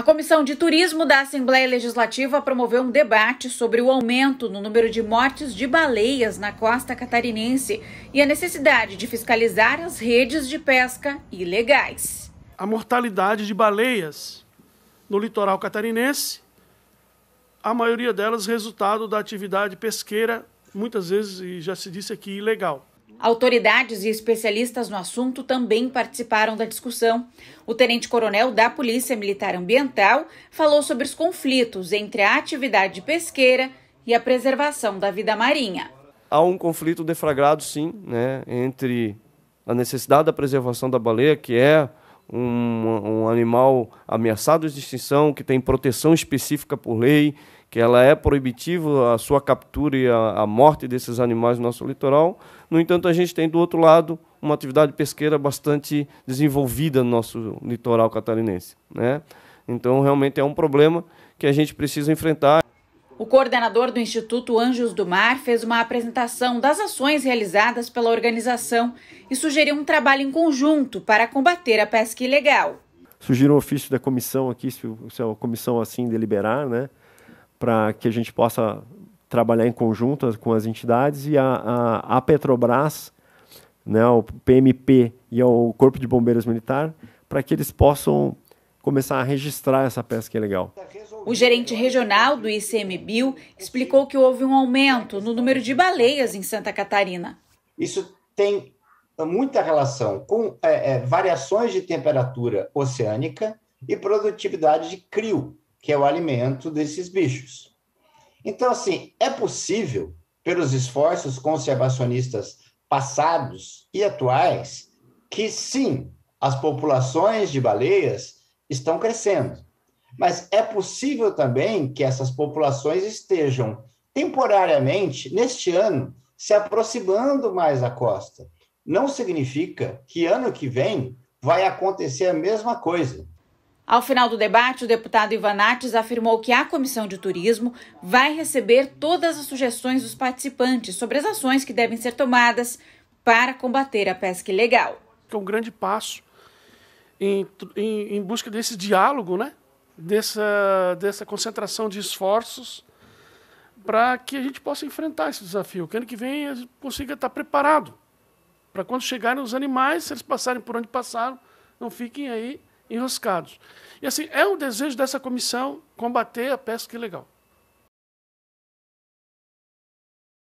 A Comissão de Turismo da Assembleia Legislativa promoveu um debate sobre o aumento no número de mortes de baleias na costa catarinense e a necessidade de fiscalizar as redes de pesca ilegais. A mortalidade de baleias no litoral catarinense, a maioria delas resultado da atividade pesqueira, muitas vezes, e já se disse aqui, ilegal. Autoridades e especialistas no assunto também participaram da discussão. O tenente-coronel da Polícia Militar Ambiental falou sobre os conflitos entre a atividade pesqueira e a preservação da vida marinha. Há um conflito deflagrado, sim, né, entre a necessidade da preservação da baleia, que é um, um animal ameaçado de extinção, que tem proteção específica por lei, que ela é proibitiva a sua captura e a, a, morte desses animais no nosso litoral. No entanto, a gente tem do outro lado uma atividade pesqueira bastante desenvolvida no nosso litoral catarinense, né? Então, realmente é um problema que a gente precisa enfrentar. O coordenador do Instituto Anjos do Mar fez uma apresentação das ações realizadas pela organização e sugeriu um trabalho em conjunto para combater a pesca ilegal. Sugiro o ofício da comissão aqui, se a comissão assim deliberar, né? para que a gente possa trabalhar em conjunto com as entidades e a, a, a Petrobras, né, o PMP e o Corpo de Bombeiros Militar, para que eles possam começar a registrar essa pesca ilegal. O gerente regional do ICMBio explicou que houve um aumento no número de baleias em Santa Catarina. Isso tem muita relação com é, é, variações de temperatura oceânica e produtividade de crio, que é o alimento desses bichos. Então, assim, é possível, pelos esforços conservacionistas passados e atuais, que sim, as populações de baleias estão crescendo. Mas é possível também que essas populações estejam temporariamente, neste ano, se aproximando mais da costa. Não significa que ano que vem vai acontecer a mesma coisa. Ao final do debate, o deputado Ivanates afirmou que a Comissão de Turismo vai receber todas as sugestões dos participantes sobre as ações que devem ser tomadas para combater a pesca ilegal. É um grande passo em, em, em busca desse diálogo, né? dessa, dessa concentração de esforços para que a gente possa enfrentar esse desafio. Que ano que vem a gente consiga estar tá preparado para quando chegarem os animais, se eles passarem por onde passaram, não fiquem aí enroscados. E assim, é um desejo dessa comissão combater a pesca ilegal.